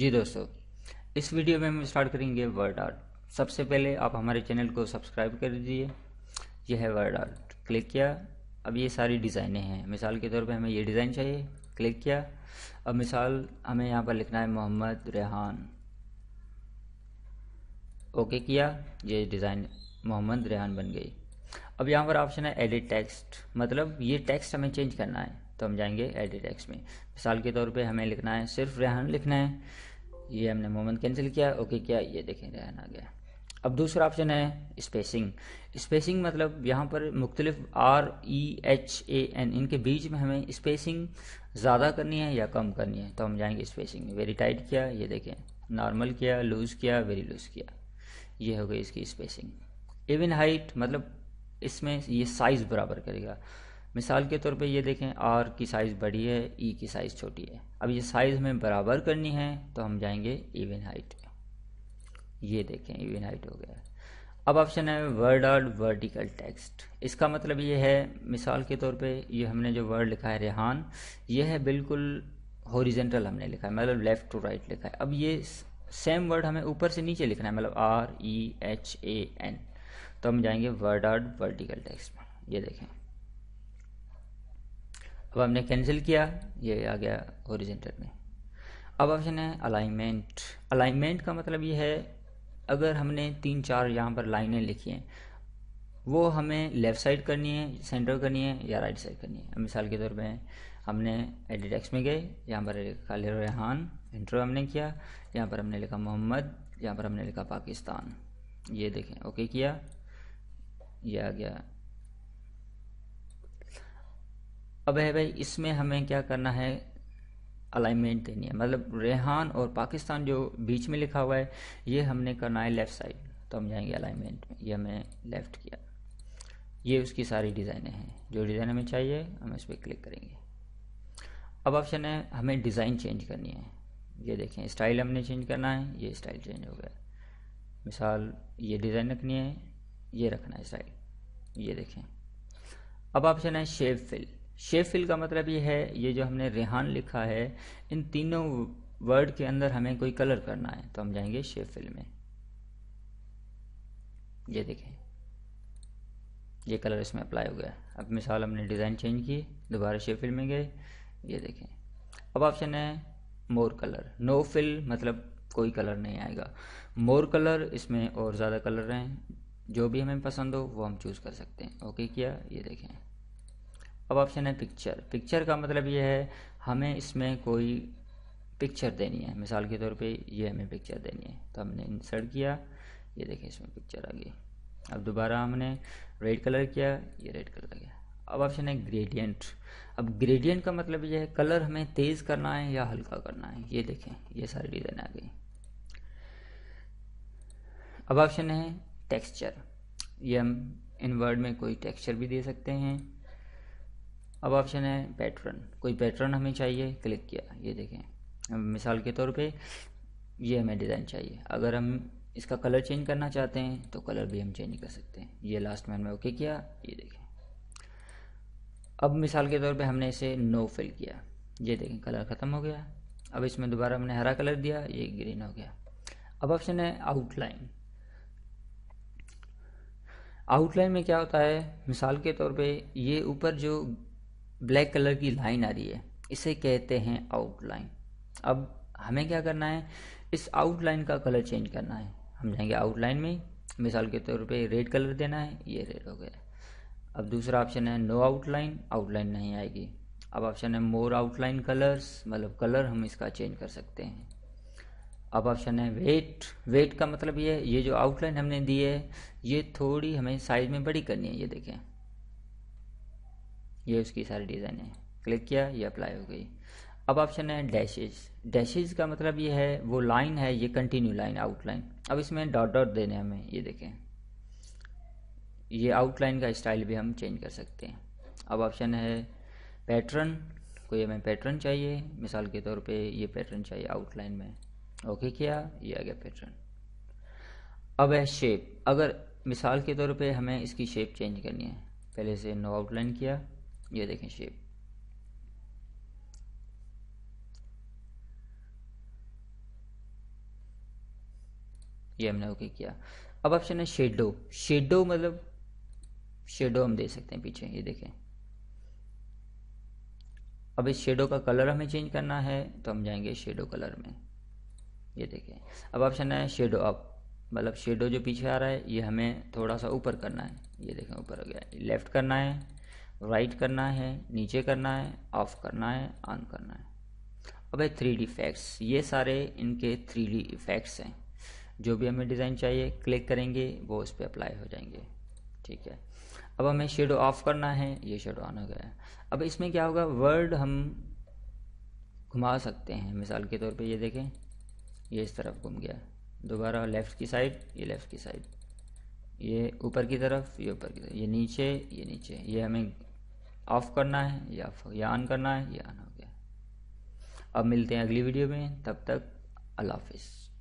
जी दोस्तों इस वीडियो में हम स्टार्ट करेंगे वर्ड आर्ट सबसे पहले आप हमारे चैनल को सब्सक्राइब कर दीजिए यह है वर्ड आर्ट क्लिक किया अब ये सारी डिज़ाइनें हैं मिसाल के तौर पे हमें ये डिज़ाइन चाहिए क्लिक किया अब मिसाल हमें यहाँ पर लिखना है मोहम्मद रेहान ओके किया ये डिज़ाइन मोहम्मद रेहान बन गई अब यहाँ पर ऑप्शन है एडिट टेक्स्ट मतलब ये टेक्स्ट हमें चेंज करना है तो हम जाएंगे एडिट टेक्स्ट में मिसाल के तौर पे हमें लिखना है सिर्फ रेहान लिखना है ये हमने मोमेंट कैंसिल किया ओके क्या ये देखें रहन आ गया अब दूसरा ऑप्शन है स्पेसिंग स्पेसिंग मतलब यहाँ पर मुख्तलिफ R E H A N इनके बीच में हमें स्पेसिंग ज़्यादा करनी है या कम करनी है तो हम जाएंगे स्पेसिंग वेरी टाइट किया ये देखें नॉर्मल किया लूज़ किया वेरी लूज़ किया ये हो गई इसकी स्पेसिंग इवन हाइट मतलब इसमें ये साइज़ बराबर करेगा मिसाल के तौर पे ये देखें आर की साइज़ बड़ी है ई e की साइज़ छोटी है अब ये साइज़ हमें बराबर करनी है तो हम जाएंगे इवन हाइट ये देखें इवन हाइट हो गया अब ऑप्शन है वर्ड और वर्टिकल टेक्स्ट इसका मतलब ये है मिसाल के तौर पे ये हमने जो वर्ड लिखा है रेहान ये है बिल्कुल हॉरिजेंटल हमने लिखा है मतलब लेफ़्ट टू राइट लिखा है अब ये सेम वर्ड हमें ऊपर से नीचे लिखना है मतलब R E H A N तो हम जाएंगे वर्ड आर्ड वर्टिकल टेक्स्ट में ये देखें तो हमने कैंसिल किया ये आ गया ओरिजेंटेड में अब ऑप्शन है अलाइनमेंट अलाइनमेंट का मतलब ये है अगर हमने तीन चार यहाँ पर लाइनें लिखी हैं वो हमें लेफ़्ट साइड करनी है सेंटर करनी है या राइट साइड करनी है मिसाल के तौर पर हमने एडिडेक्स में गए यहाँ पर लिखा ले रेहान इंटरव्यू हमने किया यहाँ पर हमने लिखा मोहम्मद यहाँ पर हमने लिखा पाकिस्तान ये देखें ओके किया ये आ गया अब है भाई इसमें हमें क्या करना है अलाइनमेंट देनी है मतलब रेहान और पाकिस्तान जो बीच में लिखा हुआ है ये हमने करना है लेफ़्ट साइड तो हम जाएंगे अलाइनमेंट में ये हमें लेफ़्ट किया ये उसकी सारी डिज़ाइनें हैं जो डिज़ाइन हमें चाहिए हम इस पर क्लिक करेंगे अब ऑप्शन है हमें डिज़ाइन चेंज करनी है ये देखें स्टाइल हमने चेंज करना है ये स्टाइल चेंज हो गया मिसाल ये डिज़ाइन रखनी है ये रखना है स्टाइल ये देखें अब ऑप्शन है शेप फिल शेफिल का मतलब ये है ये जो हमने रेहान लिखा है इन तीनों वर्ड के अंदर हमें कोई कलर करना है तो हम जाएंगे शेफिल में ये देखें ये कलर इसमें अप्लाई हो गया अब मिसाल हमने डिज़ाइन चेंज की दोबारा शेफिल में गए ये देखें अब ऑप्शन है मोर कलर नो फिल मतलब कोई कलर नहीं आएगा मोर कलर इसमें और ज़्यादा कलर हैं जो भी हमें पसंद हो वो हम चूज़ कर सकते हैं ओके किया ये देखें अब ऑप्शन है पिक्चर पिक्चर का मतलब ये है हमें इसमें कोई पिक्चर देनी है मिसाल के तौर पे ये हमें पिक्चर देनी है तो हमने इंसर्ट किया ये देखें इसमें पिक्चर आ गई अब दोबारा हमने रेड कलर किया ये रेड कलर आ गया अब ऑप्शन है ग्रेडियंट अब ग्रेडियंट का मतलब ये है कलर हमें तेज़ करना है या हल्का करना है ये देखें ये सारी रीज़न आ गई अब ऑप्शन है टेक्सचर ये हम इन वर्ड में कोई टेक्सचर भी दे सकते हैं अब ऑप्शन है पैटर्न कोई पैटर्न हमें चाहिए क्लिक किया ये देखें मिसाल के तौर पे ये हमें डिज़ाइन चाहिए अगर हम इसका कलर चेंज करना चाहते हैं तो कलर भी हम चेंज कर सकते हैं ये लास्ट में हमने ओके किया ये देखें अब मिसाल के तौर पे हमने इसे नो फिल किया ये देखें कलर ख़त्म हो गया अब इसमें दोबारा हमने हरा कलर दिया ये ग्रीन हो गया अब ऑप्शन है आउटलाइन आउटलाइन में क्या होता है मिसाल के तौर पे ये ऊपर जो ब्लैक कलर की लाइन आ रही है इसे कहते हैं आउटलाइन अब हमें क्या करना है इस आउटलाइन का कलर चेंज करना है हम जाएंगे आउटलाइन में मिसाल के तौर पे रेड कलर देना है ये रेड हो गया अब दूसरा ऑप्शन है नो आउटलाइन आउटलाइन नहीं आएगी अब ऑप्शन है मोर आउटलाइन कलर्स मतलब कलर हम इसका चेंज कर सकते हैं अब ऑप्शन है वेट वेट का मतलब ये है ये जो आउटलाइन हमने दी है ये थोड़ी हमें साइज में बड़ी करनी है ये देखें ये उसकी सारी डिज़ाइन है क्लिक किया ये अप्लाई हो गई अब ऑप्शन है डैशेज डैशेज का मतलब ये है वो लाइन है ये कंटिन्यू लाइन आउटलाइन अब इसमें डॉट डॉट देने हमें ये देखें ये आउटलाइन का स्टाइल भी हम चेंज कर सकते हैं अब ऑप्शन है पैटर्न कोई हमें पैटर्न चाहिए मिसाल के तौर पे ये पैटर्न चाहिए आउटलाइन में ओके किया ये आ गया पैटर्न अब है शेप अगर मिसाल के तौर पे हमें इसकी शेप चेंज करनी है पहले से नो आउटलाइन किया ये देखें शेप ये हमने ओके किया अब ऑप्शन है शेडो शेडो मतलब शेडो हम दे सकते हैं पीछे ये देखें अब इस शेडो का कलर हमें चेंज करना है तो हम जाएंगे शेडो कलर में ये देखें अब ऑप्शन है शेडो अप मतलब शेडो जो पीछे आ रहा है ये हमें थोड़ा सा ऊपर करना है ये देखें ऊपर हो गया लेफ्ट करना है राइट करना है नीचे करना है ऑफ करना है ऑन करना है अब है थ्री डी इफ़ेक्ट्स ये सारे इनके थ्री डी इफ़ेक्ट्स हैं जो भी हमें डिज़ाइन चाहिए क्लिक करेंगे वो उस पर अप्लाई हो जाएंगे ठीक है अब हमें शेडो ऑफ करना है ये शेडो ऑन हो गया अब इसमें क्या होगा वर्ड हम घुमा सकते हैं मिसाल के तौर पे ये देखें ये इस तरफ घूम गया दोबारा लेफ़्ट की साइड ये लेफ़्ट की साइड ये ऊपर की तरफ ये ऊपर की तरफ ये नीचे ये नीचे ये हमें ऑफ करना है या या ऑन करना है या ऑन हो गया अब मिलते हैं अगली वीडियो में तब तक अल्लाह हाफिज़